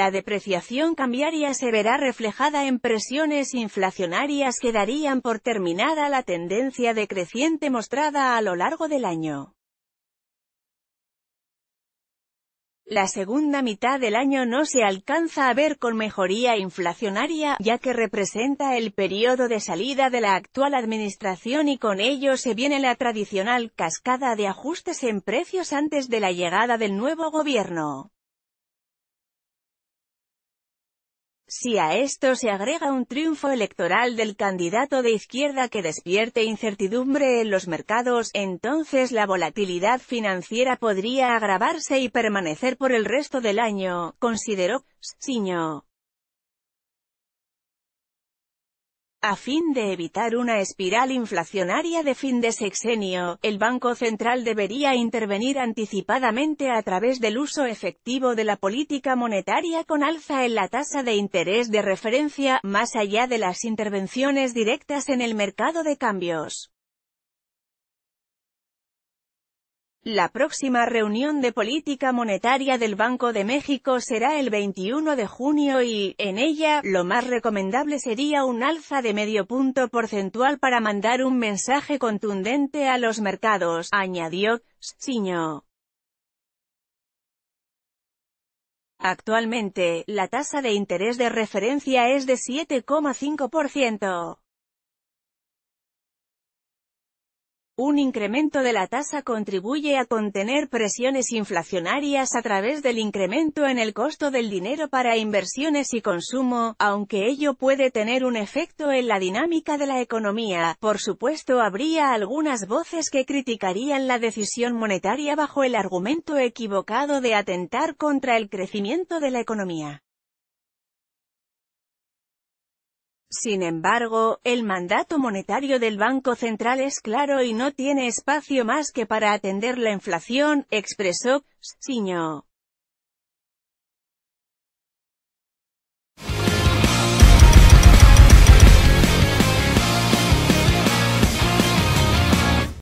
La depreciación cambiaria se verá reflejada en presiones inflacionarias que darían por terminada la tendencia decreciente mostrada a lo largo del año. La segunda mitad del año no se alcanza a ver con mejoría inflacionaria, ya que representa el periodo de salida de la actual administración y con ello se viene la tradicional cascada de ajustes en precios antes de la llegada del nuevo gobierno. Si a esto se agrega un triunfo electoral del candidato de izquierda que despierte incertidumbre en los mercados, entonces la volatilidad financiera podría agravarse y permanecer por el resto del año, consideró Siño. A fin de evitar una espiral inflacionaria de fin de sexenio, el Banco Central debería intervenir anticipadamente a través del uso efectivo de la política monetaria con alza en la tasa de interés de referencia, más allá de las intervenciones directas en el mercado de cambios. La próxima reunión de política monetaria del Banco de México será el 21 de junio y, en ella, lo más recomendable sería un alza de medio punto porcentual para mandar un mensaje contundente a los mercados, añadió Siño. Actualmente, la tasa de interés de referencia es de 7,5%. Un incremento de la tasa contribuye a contener presiones inflacionarias a través del incremento en el costo del dinero para inversiones y consumo, aunque ello puede tener un efecto en la dinámica de la economía. Por supuesto habría algunas voces que criticarían la decisión monetaria bajo el argumento equivocado de atentar contra el crecimiento de la economía. Sin embargo, el mandato monetario del Banco Central es claro y no tiene espacio más que para atender la inflación, expresó Siño.